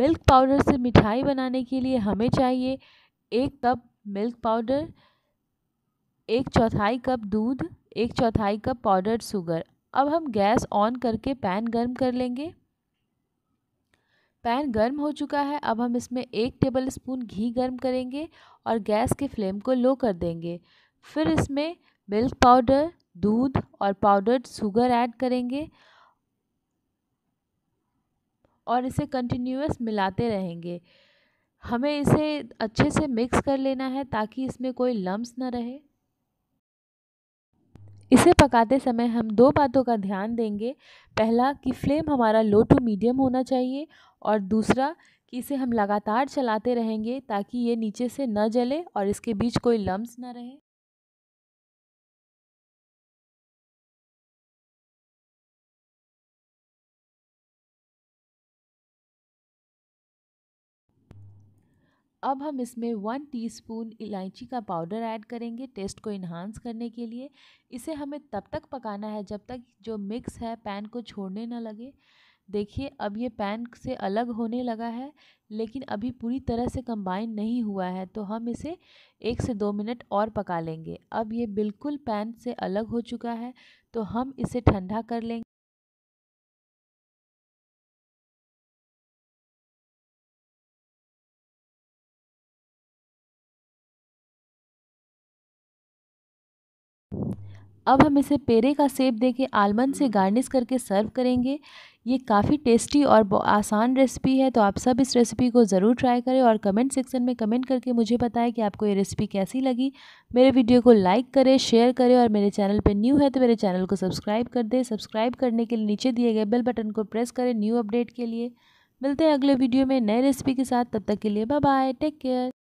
milk powder से मिठाई बनाने के लिए हमें चाहिए एक कप मिल्क पाउडर एक चौथाई कप दूध एक चौथाई कप पाउडर्ड शुगर अब हम गैस ऑन करके पैन गर्म कर लेंगे पैन गर्म हो चुका है अब हम इसमें एक टेबल स्पून घी गर्म करेंगे और गैस के फ्लेम को लो कर देंगे फिर इसमें मिल्क पाउडर दूध और पाउडर्ड शुगर ऐड करेंगे और इसे कंटिन्यूस मिलाते रहेंगे हमें इसे अच्छे से मिक्स कर लेना है ताकि इसमें कोई लम्ब ना रहे इसे पकाते समय हम दो बातों का ध्यान देंगे पहला कि फ्लेम हमारा लो टू मीडियम होना चाहिए और दूसरा कि इसे हम लगातार चलाते रहेंगे ताकि ये नीचे से न जले और इसके बीच कोई लम्स ना रहे अब हम इसमें वन टीस्पून इलायची का पाउडर ऐड करेंगे टेस्ट को इन्हांस करने के लिए इसे हमें तब तक पकाना है जब तक जो मिक्स है पैन को छोड़ने ना लगे देखिए अब ये पैन से अलग होने लगा है लेकिन अभी पूरी तरह से कंबाइन नहीं हुआ है तो हम इसे एक से दो मिनट और पका लेंगे अब ये बिल्कुल पैन से अलग हो चुका है तो हम इसे ठंडा कर लेंगे अब हम इसे पेड़े का सेब दे के आलमंड से गार्निश करके सर्व करेंगे ये काफ़ी टेस्टी और आसान रेसिपी है तो आप सब इस रेसिपी को ज़रूर ट्राई करें और कमेंट सेक्शन में कमेंट करके मुझे बताएं कि आपको ये रेसिपी कैसी लगी मेरे वीडियो को लाइक करें शेयर करें और मेरे चैनल पर न्यू है तो मेरे चैनल को सब्सक्राइब कर दें सब्सक्राइब करने के लिए नीचे दिए गए बेल बटन को प्रेस करें न्यू अपडेट के लिए मिलते हैं अगले वीडियो में नए रेसिपी के साथ तब तक के लिए बाय बाय टेक केयर